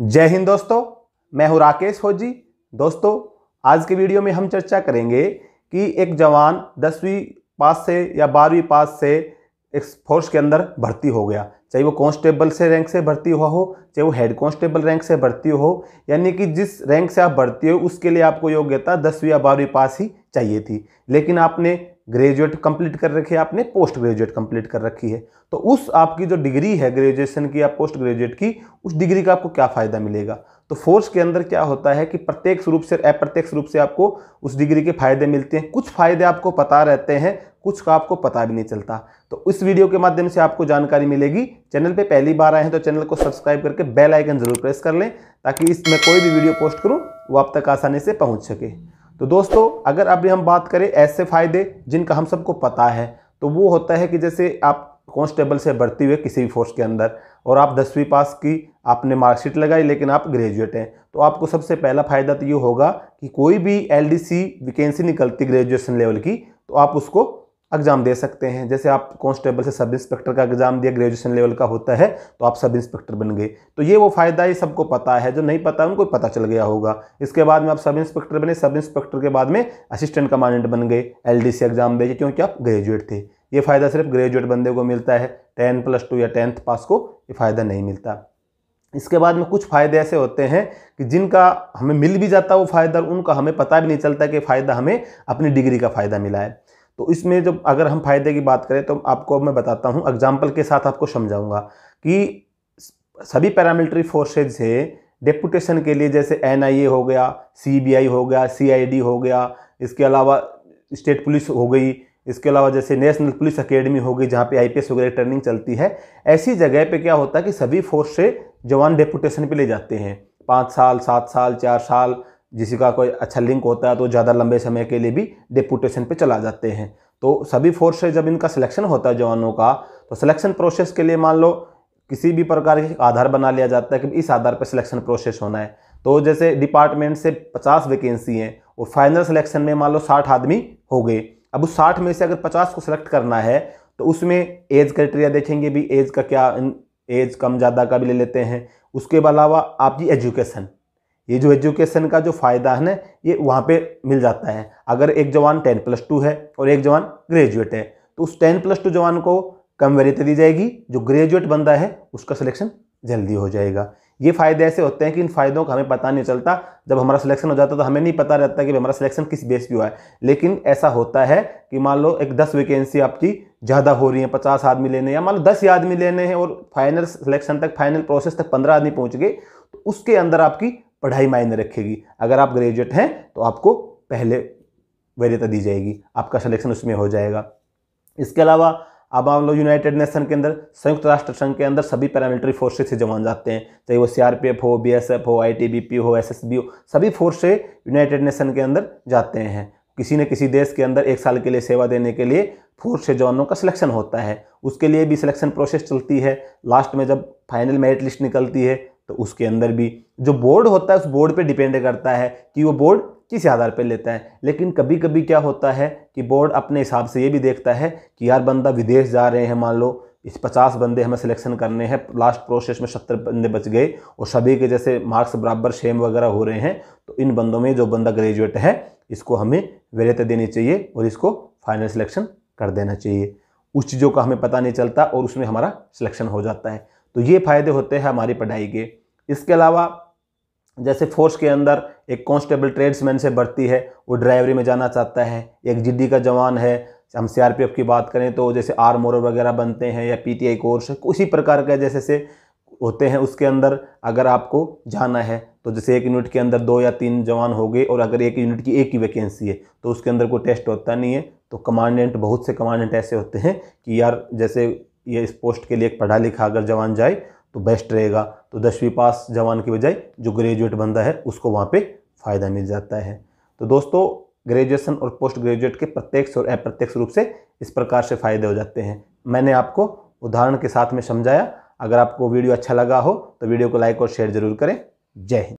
जय हिंद दोस्तों मैं हूं राकेश फौजी दोस्तों आज के वीडियो में हम चर्चा करेंगे कि एक जवान दसवीं पास से या बारहवीं पास से एक फोर्स के अंदर भर्ती हो गया चाहे वो कांस्टेबल से रैंक से भर्ती हुआ हो चाहे वो हेड कांस्टेबल रैंक से भर्ती हो यानी कि जिस रैंक से आप भर्ती हो उसके लिए आपको योग्यता दसवीं या बारहवीं पास ही चाहिए थी लेकिन आपने ग्रेजुएट कंप्लीट कर रखी है आपने पोस्ट ग्रेजुएट कंप्लीट कर रखी है तो उस आपकी जो डिग्री है ग्रेजुएशन की या पोस्ट ग्रेजुएट की उस डिग्री का आपको क्या फ़ायदा मिलेगा तो फोर्स के अंदर क्या होता है कि प्रत्यक्ष रूप से अप्रत्यक्ष रूप से आपको उस डिग्री के फायदे मिलते हैं कुछ फायदे आपको पता रहते हैं कुछ का आपको पता भी नहीं चलता तो इस वीडियो के माध्यम से आपको जानकारी मिलेगी चैनल पे पहली बार आए हैं तो चैनल को सब्सक्राइब करके बेल आइकन जरूर प्रेस कर लें ताकि इसमें कोई भी वीडियो पोस्ट करूँ वो आप तक आसानी से पहुँच सके तो दोस्तों अगर अभी हम बात करें ऐसे फ़ायदे जिनका हम सबको पता है तो वो होता है कि जैसे आप कांस्टेबल से बढ़ती हुए किसी भी फोर्स के अंदर और आप दसवीं पास की आपने मार्कशीट लगाई लेकिन आप ग्रेजुएट हैं तो आपको सबसे पहला फ़ायदा तो ये होगा कि कोई भी एलडीसी वैकेंसी निकलती ग्रेजुएशन लेवल की तो आप उसको एग्ज़ाम दे सकते हैं जैसे आप कांस्टेबल से सब इंस्पेक्टर का एग्ज़ाम दिया ग्रेजुएशन लेवल का होता है तो आप सब इंस्पेक्टर बन गए तो ये वो फ़ायदा ये सबको पता है जो नहीं पता उनको पता चल गया होगा इसके बाद में आप सब इंस्पेक्टर बने सब इंस्पेक्टर के बाद में असिस्टेंट कमांडेंट बन गए एल एग्ज़ाम दे क्योंकि आप ग्रेजुएट थे ये फ़ायदा सिर्फ ग्रेजुएट बंदे को मिलता है टेन प्लस टू या टेंथ पास को ये फ़ायदा नहीं मिलता इसके बाद में कुछ फ़ायदे ऐसे होते हैं कि जिनका हमें मिल भी जाता है वो फ़ायदा उनका हमें पता भी नहीं चलता कि फ़ायदा हमें अपनी डिग्री का फ़ायदा मिला है तो इसमें जब अगर हम फायदे की बात करें तो आपको मैं बताता हूँ एग्जाम्पल के साथ आपको समझाऊँगा कि सभी पैरामिलिट्री फोर्सेज से डेपुटेशन के लिए जैसे एन हो गया सी हो गया सी हो गया इसके अलावा स्टेट पुलिस हो गई इसके अलावा जैसे नेशनल पुलिस अकेडमी हो गई जहाँ पे आईपीएस वगैरह ट्रेनिंग चलती है ऐसी जगह पे क्या होता है कि सभी फोर्स से जवान डेपुटेशन पे ले जाते हैं पाँच साल सात साल चार साल जिसी का कोई अच्छा लिंक होता है तो ज़्यादा लंबे समय के लिए भी डिपुटेशन पे चला जाते हैं तो सभी फोर्स से जब इनका सिलेक्शन होता है जवानों का तो सिलेक्शन प्रोसेस के लिए मान लो किसी भी प्रकार के आधार बना लिया जाता है कि इस आधार पर सिलेक्शन प्रोसेस होना है तो जैसे डिपार्टमेंट से पचास वैकेंसी हैं और फाइनल सिलेक्शन में मान लो साठ आदमी हो गए अब उस साठ में से अगर पचास को सिलेक्ट करना है तो उसमें एज क्राइटेरिया देखेंगे भी एज का क्या एज कम ज़्यादा का भी ले लेते हैं उसके अलावा आपकी एजुकेशन ये जो एजुकेशन का जो फ़ायदा है ना ये वहाँ पे मिल जाता है अगर एक जवान टेन प्लस टू है और एक जवान ग्रेजुएट है तो उस टेन प्लस टू जवान को कम वरीयता दी जाएगी जो ग्रेजुएट बंदा है उसका सिलेक्शन जल्दी हो जाएगा ये फ़ायदे ऐसे होते हैं कि इन फ़ायदों का हमें पता नहीं चलता जब हमारा सिलेक्शन हो जाता तो हमें नहीं पता रहता कि हमारा सिलेक्शन किस बेस पर हुआ है लेकिन ऐसा होता है कि मान लो एक दस वैकेंसी आपकी ज़्यादा हो रही है पचास आदमी लेने या मान लो दस ही आदमी लेने हैं और फाइनल सिलेक्शन तक फाइनल प्रोसेस तक पंद्रह आदमी पहुँच गए तो उसके अंदर आपकी पढ़ाई मायने रखेगी अगर आप ग्रेजुएट हैं तो आपको पहले वैधता दी जाएगी आपका सिलेक्शन उसमें हो जाएगा इसके अलावा अब हम लोग यूनाइटेड नेशन के अंदर संयुक्त राष्ट्र संघ के अंदर सभी पैरामिलिट्री फोर्सेज से जवान जाते हैं चाहे वो सीआरपीएफ हो बीएसएफ हो आईटीबीपी हो एसएसबी हो सभी फोर्स से यूनाइटेड नेशन के अंदर जाते हैं किसी न किसी देश के अंदर एक साल के लिए सेवा देने के लिए फोर्स से जवानों का सिलेक्शन होता है उसके लिए भी सिलेक्शन प्रोसेस चलती है लास्ट में जब फाइनल मेरिट लिस्ट निकलती है तो उसके अंदर भी जो बोर्ड होता है उस बोर्ड पे डिपेंड करता है कि वो बोर्ड किस आधार पर लेता है लेकिन कभी कभी क्या होता है कि बोर्ड अपने हिसाब से ये भी देखता है कि यार बंदा विदेश जा रहे हैं मान लो इस पचास बंदे हमें सिलेक्शन करने हैं लास्ट प्रोसेस में सत्तर बंदे बच गए और सभी के जैसे मार्क्स बराबर सेम वगैरह हो रहे हैं तो इन बंदों में जो बंदा ग्रेजुएट है इसको हमें वरीयता देनी चाहिए और इसको फाइनल सिलेक्शन कर देना चाहिए उस चीज़ों का हमें पता नहीं चलता और उसमें हमारा सिलेक्शन हो जाता है तो ये फ़ायदे होते हैं हमारी पढ़ाई के इसके अलावा जैसे फोर्स के अंदर एक कांस्टेबल ट्रेड्समैन से बढ़ती है वो ड्राइवरी में जाना चाहता है एक जिद्दी का जवान है हम सीआरपीएफ की बात करें तो जैसे आर मोर वगैरह बनते हैं या पीटीआई कोर्स उसी प्रकार का जैसे से होते हैं उसके अंदर अगर आपको जाना है तो जैसे एक यूनिट के अंदर दो या तीन जवान हो गए और अगर एक यूनिट की एक ही वैकेंसी है तो उसके अंदर कोई टेस्ट होता नहीं है तो कमांडेंट बहुत से कमांडेंट ऐसे होते हैं कि यार जैसे ये इस पोस्ट के लिए एक पढ़ा लिखा अगर जवान जाए तो बेस्ट रहेगा तो दसवीं पास जवान के बजाय जो ग्रेजुएट बंदा है उसको वहाँ पे फ़ायदा मिल जाता है तो दोस्तों ग्रेजुएशन और पोस्ट ग्रेजुएट के प्रत्यक्ष और अप्रत्यक्ष रूप से इस प्रकार से फ़ायदे हो जाते हैं मैंने आपको उदाहरण के साथ में समझाया अगर आपको वीडियो अच्छा लगा हो तो वीडियो को लाइक और शेयर ज़रूर करें जय हिंद